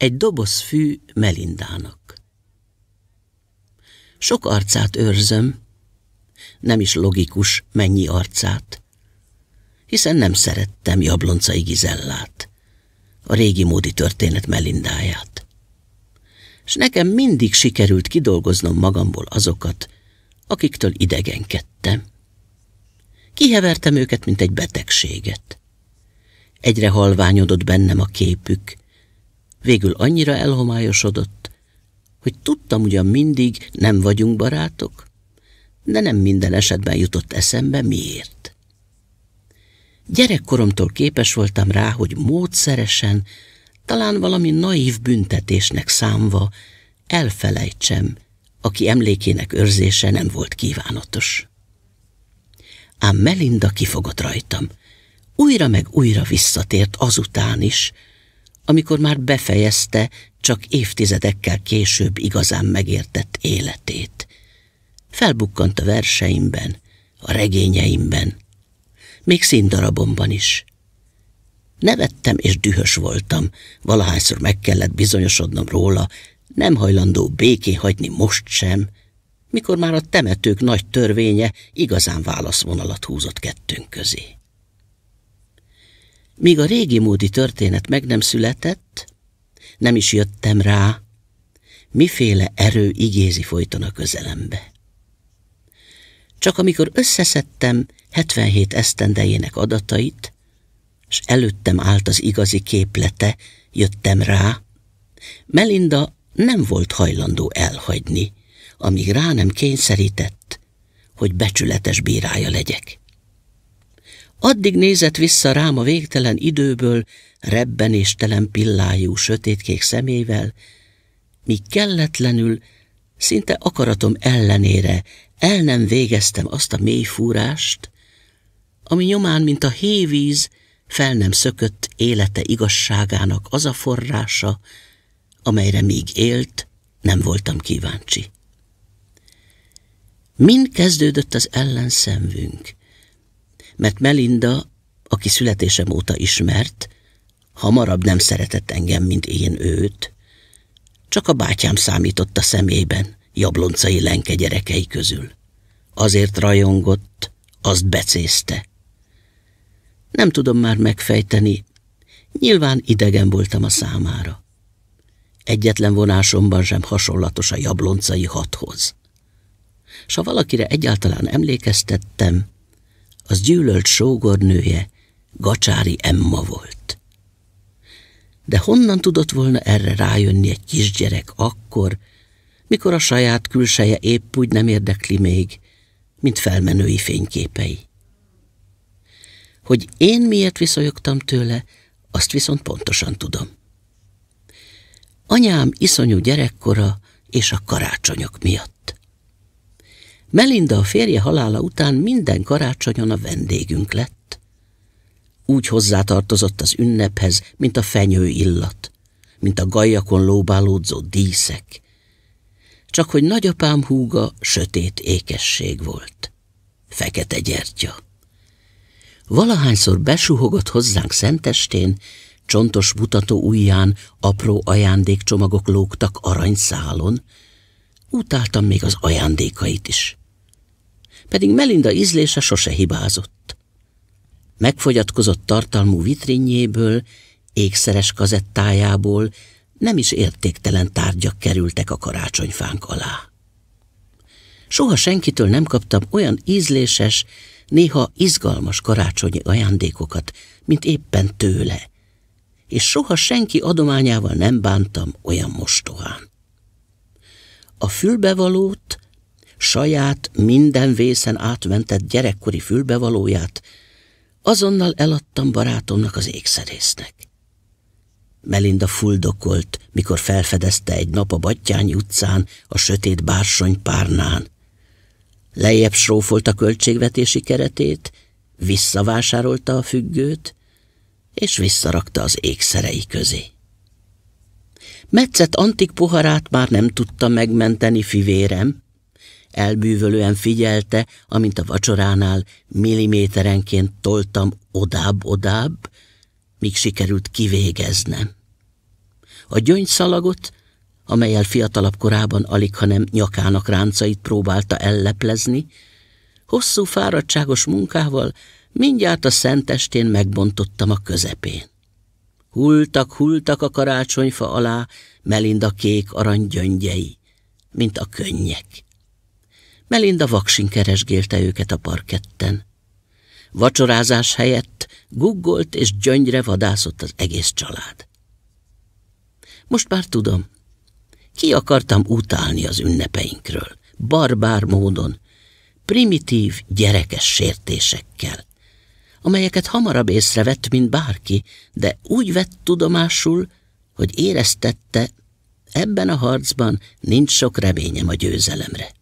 egy doboz fű Melindának. Sok arcát őrzöm, nem is logikus mennyi arcát, hiszen nem szerettem Jabloncai Gizellát, a régi módi történet Melindáját. És nekem mindig sikerült kidolgoznom magamból azokat, akiktől idegenkedtem. Kihevertem őket, mint egy betegséget. Egyre halványodott bennem a képük, Végül annyira elhomályosodott, hogy tudtam ugyan mindig, nem vagyunk barátok, de nem minden esetben jutott eszembe miért. Gyerekkoromtól képes voltam rá, hogy módszeresen, talán valami naív büntetésnek számva elfelejtsem, aki emlékének őrzése nem volt kívánatos. Ám Melinda kifogott rajtam. Újra meg újra visszatért azután is, amikor már befejezte csak évtizedekkel később igazán megértett életét. Felbukkant a verseimben, a regényeimben, még színdarabomban is. Nevettem és dühös voltam, valahányszor meg kellett bizonyosodnom róla, nem hajlandó békén hagyni most sem, mikor már a temetők nagy törvénye igazán válaszvonalat húzott kettőnk közé. Míg a régi módi történet meg nem született, nem is jöttem rá, miféle erő igézi folyton a közelembe. Csak amikor összeszedtem 77 esztendejének adatait, és előttem állt az igazi képlete, jöttem rá, Melinda nem volt hajlandó elhagyni, amíg rá nem kényszerített, hogy becsületes bírája legyek. Addig nézett vissza rám a végtelen időből, telen pillájú, sötétkék szemével, míg kelletlenül, szinte akaratom ellenére el nem végeztem azt a mély fúrást, ami nyomán, mint a hévíz, fel nem szökött élete igazságának az a forrása, amelyre még élt, nem voltam kíváncsi. Mind kezdődött az ellenszenvünk, mert Melinda, aki születésem óta ismert, hamarabb nem szeretett engem, mint én őt. Csak a bátyám számított a szemében, jabloncai lenke gyerekei közül. Azért rajongott, azt becézte. Nem tudom már megfejteni, nyilván idegen voltam a számára. Egyetlen vonásomban sem hasonlatos a jabloncai hathoz. S ha valakire egyáltalán emlékeztettem, az gyűlölt sógornője Gacsári Emma volt. De honnan tudott volna erre rájönni egy kisgyerek akkor, mikor a saját külseje épp úgy nem érdekli még, mint felmenői fényképei. Hogy én miért viszonyogtam tőle, azt viszont pontosan tudom. Anyám iszonyú gyerekkora és a karácsonyok miatt. Melinda a férje halála után minden karácsonyon a vendégünk lett. Úgy hozzátartozott az ünnephez, mint a fenyő illat, mint a gajakon lóbálódzó díszek. Csak hogy nagyapám húga sötét ékesség volt. Fekete gyertya. Valahányszor besuhogott hozzánk szentestén, csontos mutató ujján apró ajándékcsomagok lógtak aranyszálon, utáltam még az ajándékait is pedig Melinda ízlése sose hibázott. Megfogyatkozott tartalmú vitrinjéből, ékszeres kazettájából nem is értéktelen tárgyak kerültek a karácsonyfánk alá. Soha senkitől nem kaptam olyan ízléses, néha izgalmas karácsonyi ajándékokat, mint éppen tőle, és soha senki adományával nem bántam olyan mostohán. A fülbevalót saját minden vészen átmentett gyerekkori fülbevalóját, azonnal eladtam barátomnak az ékszerésznek. Melinda fuldokolt, mikor felfedezte egy nap a Battyány utcán, a sötét bársony párnán. Lejjebb srófolt a költségvetési keretét, visszavásárolta a függőt, és visszarakta az ékszerei közé. Metszett antik poharát már nem tudta megmenteni fivérem, elbűvölően figyelte, amint a vacsoránál milliméterenként toltam odább-odább, míg sikerült kivégeznem. A gyöngyszalagot, amelyel fiatalabb korában alig, hanem nyakának ráncait próbálta elleplezni, hosszú fáradtságos munkával mindjárt a szentestén megbontottam a közepén. Hultak, hultak a karácsonyfa alá Melinda kék arany gyöngyei, mint a könnyek. Melinda vaksin keresgélte őket a parketten. Vacsorázás helyett guggolt és gyöngyre vadászott az egész család. Most már tudom, ki akartam utálni az ünnepeinkről, barbár módon, primitív, gyerekes sértésekkel, amelyeket hamarabb észrevett, mint bárki, de úgy vett tudomásul, hogy éreztette, ebben a harcban nincs sok reményem a győzelemre.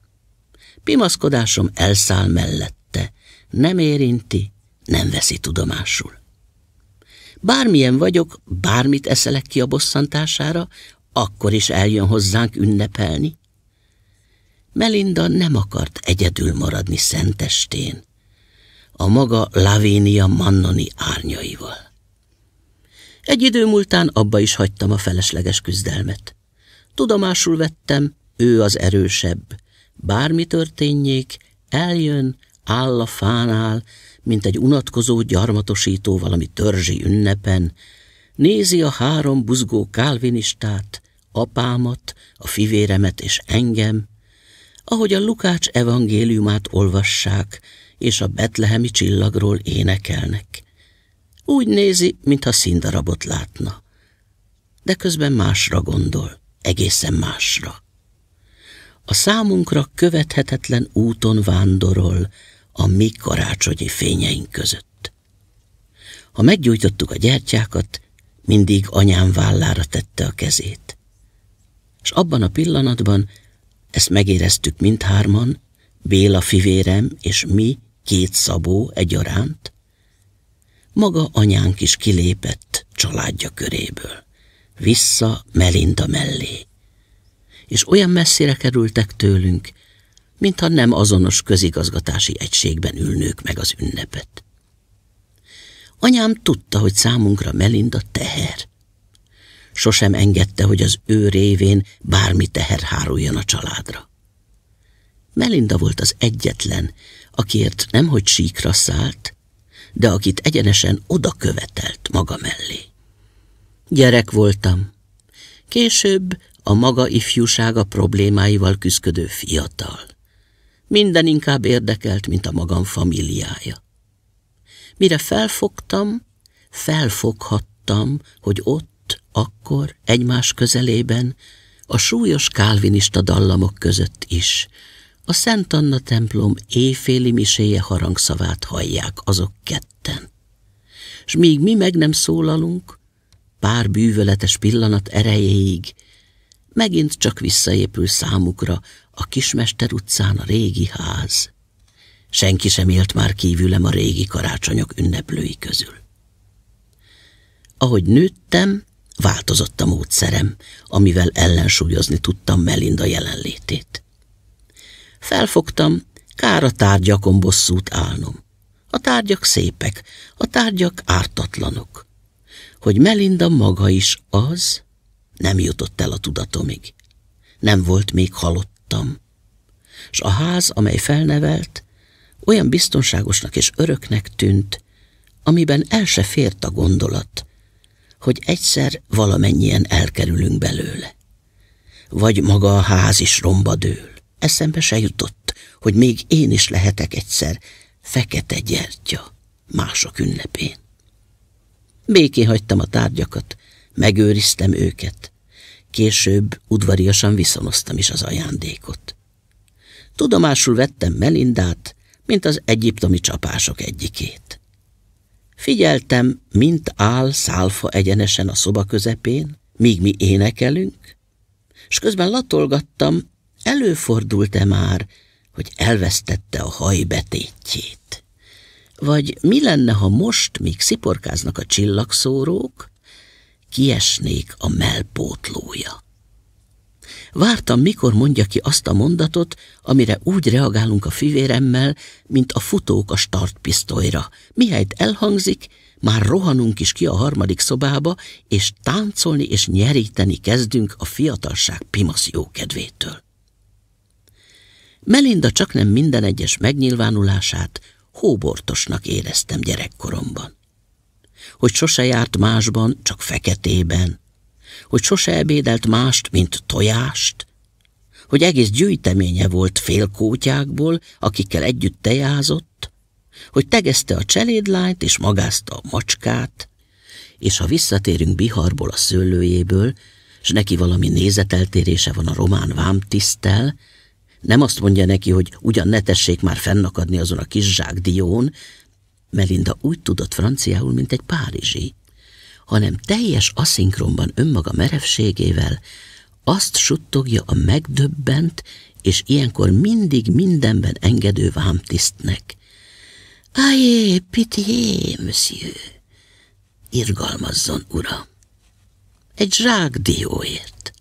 Pimaszkodásom elszáll mellette, nem érinti, nem veszi tudomásul. Bármilyen vagyok, bármit eszelek ki a bosszantására, akkor is eljön hozzánk ünnepelni. Melinda nem akart egyedül maradni szentestén, a maga Lavinia Mannoni árnyaival. Egy idő múltán abba is hagytam a felesleges küzdelmet. Tudomásul vettem, ő az erősebb, Bármi történjék, eljön, áll a fánál, mint egy unatkozó gyarmatosító valami törzsi ünnepen, nézi a három buzgó kálvinistát, apámat, a fivéremet és engem, ahogy a Lukács evangéliumát olvassák, és a betlehemi csillagról énekelnek. Úgy nézi, mintha színdarabot látna. De közben másra gondol, egészen másra a számunkra követhetetlen úton vándorol a mi karácsonyi fényeink között. Ha meggyújtottuk a gyertyákat, mindig anyám vállára tette a kezét. És abban a pillanatban ezt megéreztük mindhárman, Béla fivérem és mi, két szabó egyaránt, maga anyánk is kilépett családja köréből, vissza Melinda mellé és olyan messzire kerültek tőlünk, mintha nem azonos közigazgatási egységben ülnők meg az ünnepet. Anyám tudta, hogy számunkra Melinda teher. Sosem engedte, hogy az ő révén bármi teher háruljon a családra. Melinda volt az egyetlen, akiért nemhogy síkra szállt, de akit egyenesen oda követelt maga mellé. Gyerek voltam. Később a maga ifjúsága problémáival küzdködő fiatal. Minden inkább érdekelt, mint a magam familiája. Mire felfogtam, felfoghattam, hogy ott, akkor, egymás közelében, a súlyos kálvinista dallamok között is, a Szent Anna templom éjféli miséje harangszavát hallják azok ketten. S míg mi meg nem szólalunk, pár bűvöletes pillanat erejéig megint csak visszaépül számukra a Kismester utcán a régi ház. Senki sem élt már kívülem a régi karácsonyok ünneplői közül. Ahogy nőttem, változott a módszerem, amivel ellensúlyozni tudtam Melinda jelenlétét. Felfogtam, kár a tárgyakon bosszút állnom. A tárgyak szépek, a tárgyak ártatlanok. Hogy Melinda maga is az, nem jutott el a tudatomig. Nem volt még halottam. És a ház, amely felnevelt, olyan biztonságosnak és öröknek tűnt, amiben el se fért a gondolat, hogy egyszer valamennyien elkerülünk belőle. Vagy maga a ház is romba dől. Eszembe se jutott, hogy még én is lehetek egyszer fekete gyertya mások ünnepén. Békén hagytam a tárgyakat, Megőriztem őket. Később udvariasan viszonoztam is az ajándékot. Tudomásul vettem Melindát, mint az egyiptomi csapások egyikét. Figyeltem, mint áll szálfa egyenesen a szoba közepén, míg mi énekelünk, és közben latolgattam, előfordult-e már, hogy elvesztette a hajbetétjét. Vagy mi lenne, ha most, míg sziporkáznak a csillagszórók, kiesnék a melpótlója. Vártam, mikor mondja ki azt a mondatot, amire úgy reagálunk a fivéremmel, mint a futók a startpisztolyra. Mihelyt elhangzik, már rohanunk is ki a harmadik szobába, és táncolni és nyeríteni kezdünk a fiatalság pimasz jókedvétől. Melinda csak nem minden egyes megnyilvánulását hóbortosnak éreztem gyerekkoromban hogy sose járt másban, csak feketében, hogy sose ebédelt mást, mint tojást, hogy egész gyűjteménye volt félkótyákból, akikkel együtt tejázott, hogy tegezte a cselédlányt és magázta a macskát, és ha visszatérünk Biharból a szőlőjéből, és neki valami nézeteltérése van a román vámtisztel, nem azt mondja neki, hogy ugyan ne tessék már fennakadni azon a kis zsákdión, Melinda úgy tudott franciául, mint egy párizsi, hanem teljes aszinkronban önmaga merevségével azt suttogja a megdöbbent és ilyenkor mindig mindenben engedő vámtisztnek. Ajé, pitié, monsieur! Irgalmazzon, ura! Egy zsák dióért.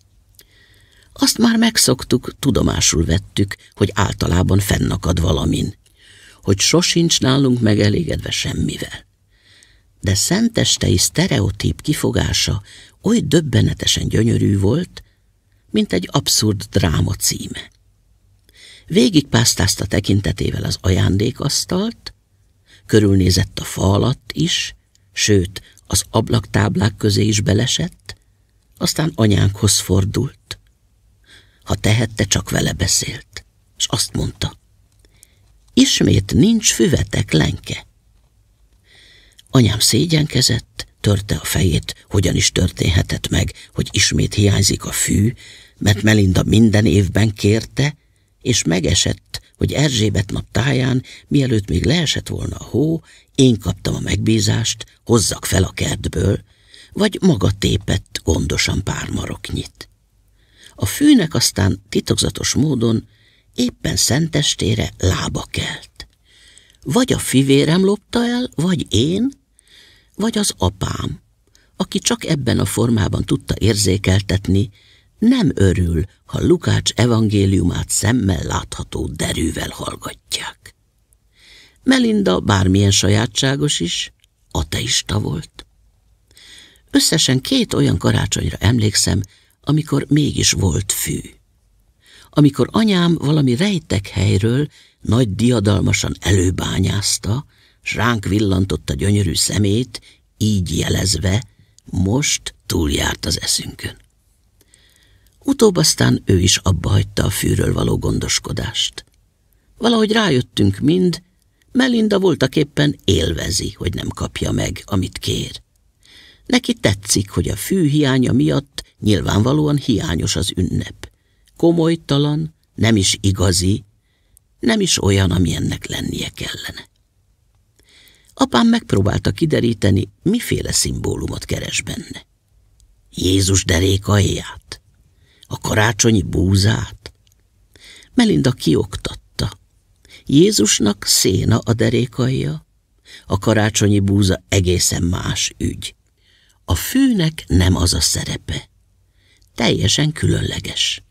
Azt már megszoktuk, tudomásul vettük, hogy általában fennakad valamin, hogy sosincs nálunk megelégedve semmivel. De szentestei sztereotíp kifogása oly döbbenetesen gyönyörű volt, mint egy abszurd dráma címe. Végigpásztázta tekintetével az ajándékasztalt, körülnézett a fa alatt is, sőt, az ablaktáblák közé is belesett, aztán anyánkhoz fordult. Ha tehette, csak vele beszélt, és azt mondta, Ismét nincs füvetek lenke. Anyám szégyenkezett, törte a fejét, hogyan is történhetett meg, hogy ismét hiányzik a fű, mert Melinda minden évben kérte, és megesett, hogy Erzsébet nap táján, mielőtt még leesett volna a hó, én kaptam a megbízást, hozzak fel a kertből, vagy maga tépett gondosan pár maroknyit. A fűnek aztán titokzatos módon éppen szentestére lába kelt. Vagy a fivérem lopta el, vagy én, vagy az apám, aki csak ebben a formában tudta érzékeltetni, nem örül, ha Lukács evangéliumát szemmel látható derűvel hallgatják. Melinda bármilyen sajátságos is, ateista volt. Összesen két olyan karácsonyra emlékszem, amikor mégis volt fű amikor anyám valami rejtek helyről nagy diadalmasan előbányázta, s ránk villantotta gyönyörű szemét, így jelezve, most túljárt az eszünkön. Utóbb aztán ő is abba hagyta a fűről való gondoskodást. Valahogy rájöttünk mind, Melinda voltaképpen élvezi, hogy nem kapja meg, amit kér. Neki tetszik, hogy a fű hiánya miatt nyilvánvalóan hiányos az ünnep komolytalan, nem is igazi, nem is olyan, ami ennek lennie kellene. Apám megpróbálta kideríteni, miféle szimbólumot keres benne. Jézus derékaéját? A karácsonyi búzát? Melinda kioktatta. Jézusnak széna a derékaja, a karácsonyi búza egészen más ügy. A fűnek nem az a szerepe. Teljesen különleges.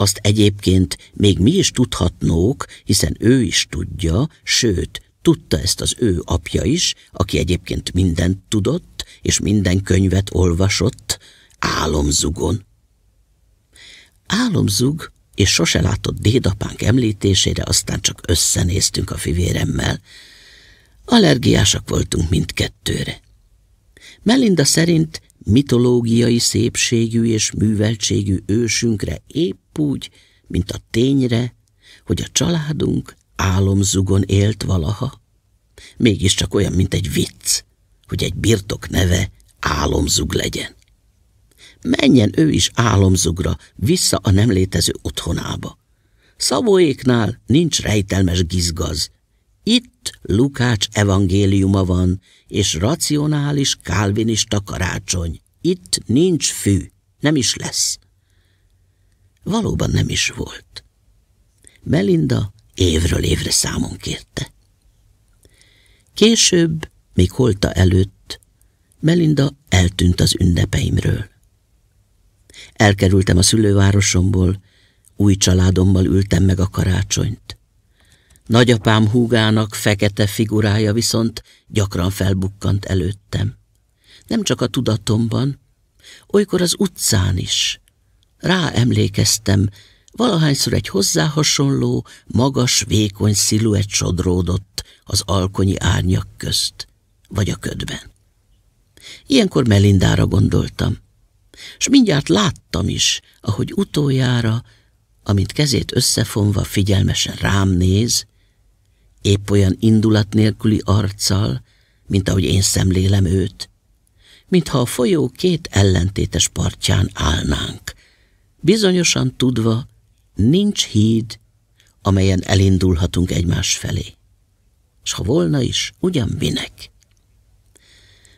Azt egyébként még mi is tudhatnók, hiszen ő is tudja, sőt, tudta ezt az ő apja is, aki egyébként mindent tudott, és minden könyvet olvasott, álomzugon. Álomzug, és sose látott dédapánk említésére aztán csak összenéztünk a fivéremmel. Allergiásak voltunk mindkettőre. Melinda szerint mitológiai szépségű és műveltségű ősünkre épp úgy, mint a tényre, hogy a családunk álomzugon élt valaha. Mégiscsak olyan, mint egy vicc, hogy egy birtok neve álomzug legyen. Menjen ő is álomzugra, vissza a nem létező otthonába. Szabóéknál nincs rejtelmes gizgaz, itt Lukács evangéliuma van, és racionális kálvinista karácsony. Itt nincs fű, nem is lesz. Valóban nem is volt. Melinda évről évre számon kérte. Később, még holta előtt, Melinda eltűnt az ünnepeimről. Elkerültem a szülővárosomból, új családommal ültem meg a karácsonyt. Nagyapám húgának fekete figurája viszont gyakran felbukkant előttem. Nem csak a tudatomban, olykor az utcán is. Rá emlékeztem, valahányszor egy hozzá hasonló, magas, vékony sziluett sodródott az alkonyi árnyak közt, vagy a ködben. Ilyenkor Melindára gondoltam, és mindjárt láttam is, ahogy utoljára, amint kezét összefonva figyelmesen rám néz, épp olyan indulat nélküli arccal, mint ahogy én szemlélem őt, mintha a folyó két ellentétes partján állnánk, bizonyosan tudva, nincs híd, amelyen elindulhatunk egymás felé. S ha volna is, ugyan minek?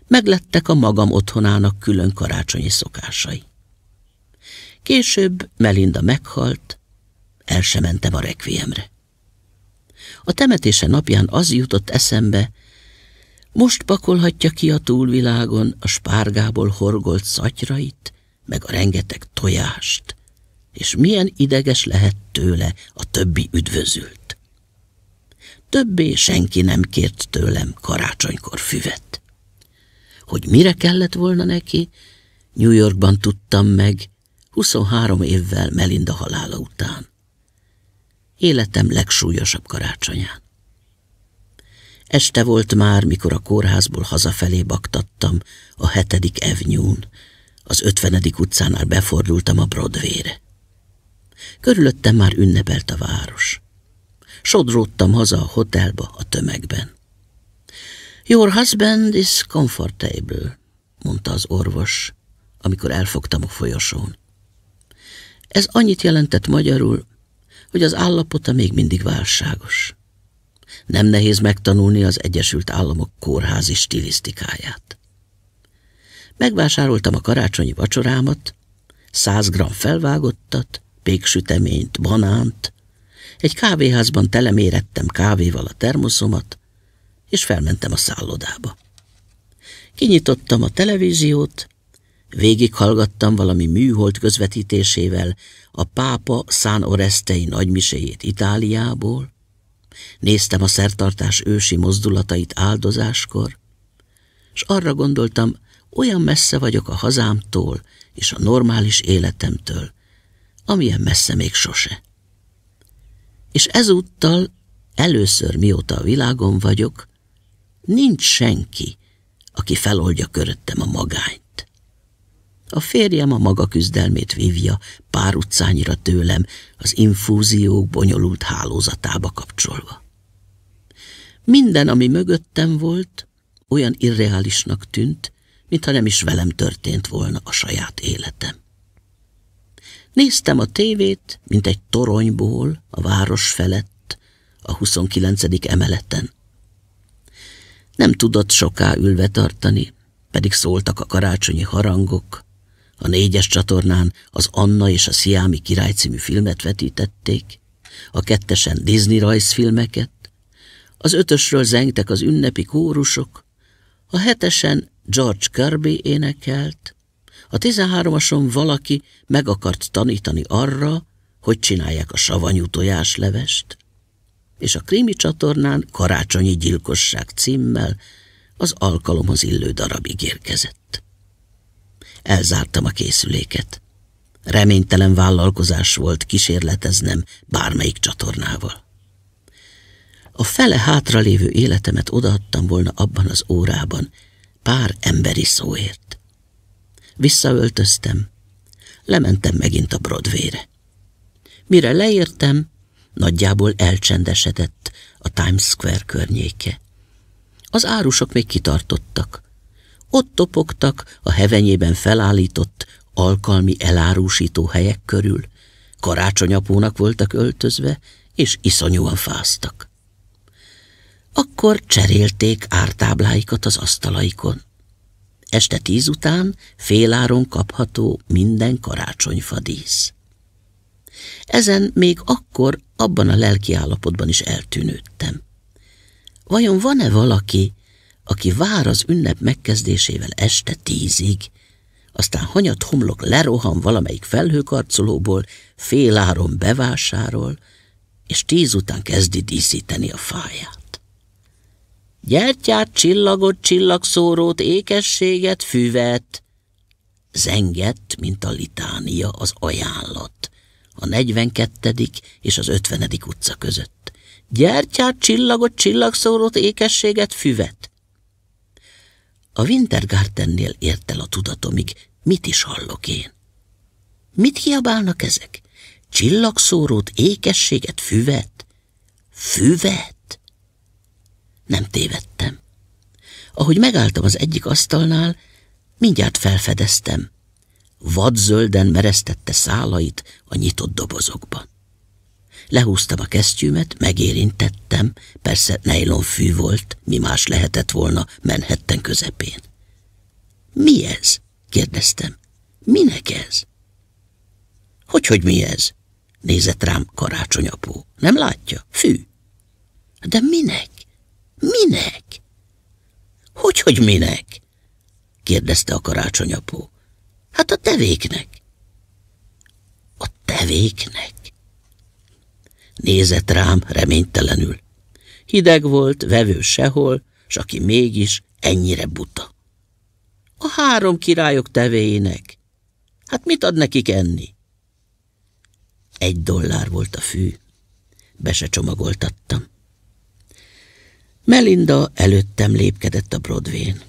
Meglettek a magam otthonának külön karácsonyi szokásai. Később Melinda meghalt, el sem mentem a rekviemre. A temetése napján az jutott eszembe, most pakolhatja ki a túlvilágon a spárgából horgolt szatyrait, meg a rengeteg tojást, és milyen ideges lehet tőle a többi üdvözült. Többé senki nem kért tőlem karácsonykor füvet. Hogy mire kellett volna neki, New Yorkban tudtam meg, 23 évvel Melinda halála után életem legsúlyosabb karácsonyán. Este volt már, mikor a kórházból hazafelé baktattam a hetedik evnyún, az ötvenedik utcánál befordultam a Broadway-re. Körülöttem már ünnepelt a város. Sodródtam haza a hotelba a tömegben. Your husband is comfortable, mondta az orvos, amikor elfogtam a folyosón. Ez annyit jelentett magyarul, hogy az állapota még mindig válságos. Nem nehéz megtanulni az Egyesült Államok kórházi stilisztikáját. Megvásároltam a karácsonyi vacsorámat, 100 gram felvágottat, péksüteményt, banánt, egy kávéházban telemérettem kávéval a termoszomat, és felmentem a szállodába. Kinyitottam a televíziót, Végighallgattam valami műhold közvetítésével a pápa San Orestei nagymiséjét Itáliából, néztem a szertartás ősi mozdulatait áldozáskor, és arra gondoltam, olyan messze vagyok a hazámtól és a normális életemtől, amilyen messze még sose. És ezúttal, először mióta a világon vagyok, nincs senki, aki feloldja köröttem a magányt. A férjem a maga küzdelmét vívja, pár utcányira tőlem, az infúziók bonyolult hálózatába kapcsolva. Minden, ami mögöttem volt, olyan irreálisnak tűnt, mintha nem is velem történt volna a saját életem. Néztem a tévét, mint egy toronyból, a város felett, a 29. emeleten. Nem tudott soká ülve tartani, pedig szóltak a karácsonyi harangok, a négyes csatornán az Anna és a Sziámi király című filmet vetítették, a kettesen Disney rajzfilmeket, az ötösről zengtek az ünnepi kórusok, a hetesen George Kirby énekelt, a tizenháromason valaki meg akart tanítani arra, hogy csinálják a savanyú tojáslevest, és a krimi csatornán karácsonyi gyilkosság címmel az alkalomhoz illő darab ígérkezett elzártam a készüléket. Reménytelen vállalkozás volt kísérleteznem bármelyik csatornával. A fele hátralévő életemet odaadtam volna abban az órában pár emberi szóért. Visszaöltöztem, lementem megint a Broadway-re. Mire leértem, nagyjából elcsendesedett a Times Square környéke. Az árusok még kitartottak, ott topogtak a hevenyében felállított alkalmi elárusító helyek körül, karácsonyapónak voltak öltözve, és iszonyúan fáztak. Akkor cserélték ártábláikat az asztalaikon. Este tíz után féláron kapható minden karácsonyfadísz. Ezen még akkor abban a állapotban is eltűnődtem. Vajon van-e valaki, aki vár az ünnep megkezdésével este tízig, aztán hanyat homlok lerohan valamelyik felhőkarcolóból, féláron bevásárol, és tíz után kezdi díszíteni a fáját. Gyertyát, csillagot, csillagszórót, ékességet, füvet, zengett, mint a litánia az ajánlat, a 42. és az 50. utca között. Gyertyát, csillagot, csillagszórót, ékességet, füvet. A Wintergartennél ért el a tudatomig, mit is hallok én. Mit kiabálnak ezek? Csillagszórót, ékességet, füvet? Füvet? Nem tévedtem. Ahogy megálltam az egyik asztalnál, mindjárt felfedeztem. Vadzölden mereztette szálait a nyitott dobozokban. Lehúztam a kesztyűmet, megérintettem, persze fű volt, mi más lehetett volna menhetten közepén. Mi ez? kérdeztem. Minek ez? Hogy, hogy mi ez? Nézett rám karácsonyapó. Nem látja? Fű. De minek? Minek? Hogy, hogy minek? kérdezte a karácsonyapó. Hát a tevéknek. A tevéknek? Nézett rám reménytelenül. Hideg volt, vevő sehol, s aki mégis ennyire buta. A három királyok tevéinek. Hát mit ad nekik enni? Egy dollár volt a fű, be se csomagoltattam. Melinda előttem lépkedett a Broadway-n.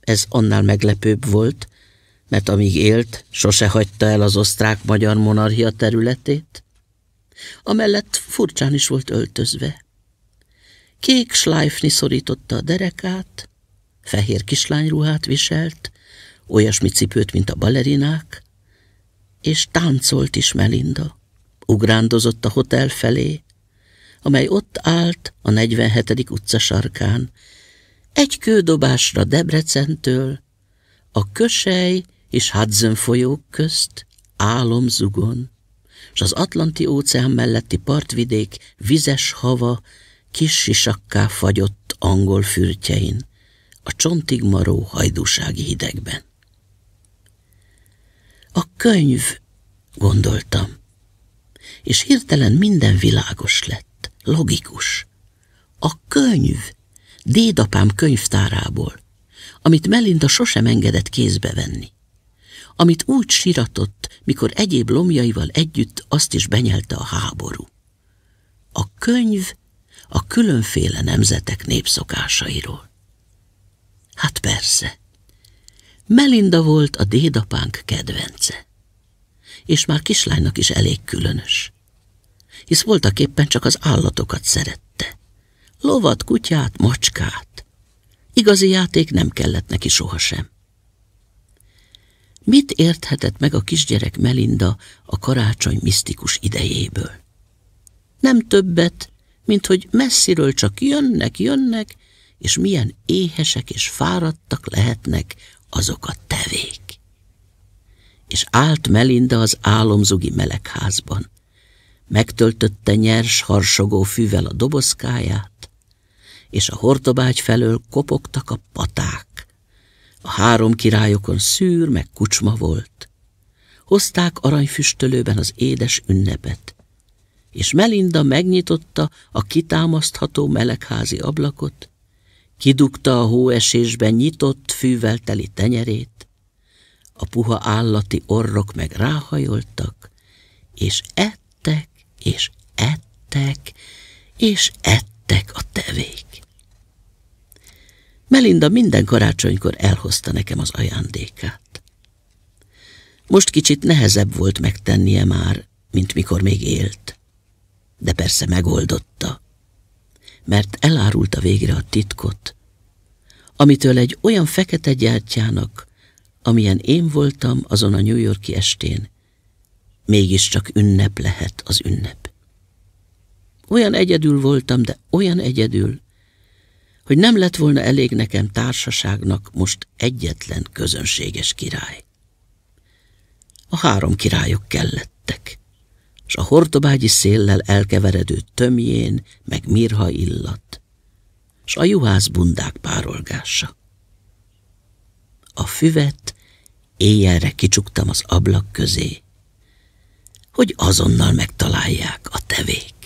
Ez annál meglepőbb volt, mert amíg élt, sose hagyta el az osztrák-magyar monarchia területét, Amellett furcsán is volt öltözve. Kék slájfni szorította a derekát, fehér kislányruhát viselt, olyasmi cipőt, mint a balerinák, és táncolt is Melinda. Ugrándozott a hotel felé, amely ott állt a 47. utca sarkán, egy kődobásra Debrecentől, a Kösej és Hudson folyók közt álomzugon és az Atlanti óceán melletti partvidék vizes hava kis sisakká fagyott angol fürtjein, a csontig maró hajdúsági hidegben. A könyv, gondoltam, és hirtelen minden világos lett, logikus. A könyv, dédapám könyvtárából, amit Melinda sosem engedett kézbe venni amit úgy siratott, mikor egyéb lomjaival együtt azt is benyelte a háború. A könyv a különféle nemzetek népszokásairól. Hát persze, Melinda volt a dédapánk kedvence, és már kislánynak is elég különös, hisz voltak éppen csak az állatokat szerette, lovat, kutyát, macskát. Igazi játék nem kellett neki sohasem. Mit érthetett meg a kisgyerek Melinda a karácsony misztikus idejéből? Nem többet, mint hogy messziről csak jönnek, jönnek, és milyen éhesek és fáradtak lehetnek azok a tevék. És állt Melinda az álomzugi melegházban. Megtöltötte nyers, harsogó fűvel a dobozkáját, és a hortobágy felől kopogtak a paták, a három királyokon szűr meg kucsma volt. Hozták aranyfüstölőben az édes ünnepet, és Melinda megnyitotta a kitámasztható melegházi ablakot, kidugta a hóesésben nyitott, fűvel teli tenyerét, a puha állati orrok meg ráhajoltak, és ettek, és ettek, és ettek a tevék. Melinda minden karácsonykor elhozta nekem az ajándékát. Most kicsit nehezebb volt megtennie már, mint mikor még élt. De persze megoldotta, mert elárulta végre a titkot, amitől egy olyan fekete gyártyának, amilyen én voltam azon a New Yorki estén, mégiscsak ünnep lehet az ünnep. Olyan egyedül voltam, de olyan egyedül, hogy nem lett volna elég nekem társaságnak most egyetlen közönséges király. A három királyok kellettek, és a hortobágyi széllel elkeveredő tömjén meg mirha illat, s a juhász bundák párolgása. A füvet éjjelre kicsuktam az ablak közé, hogy azonnal megtalálják a tevék.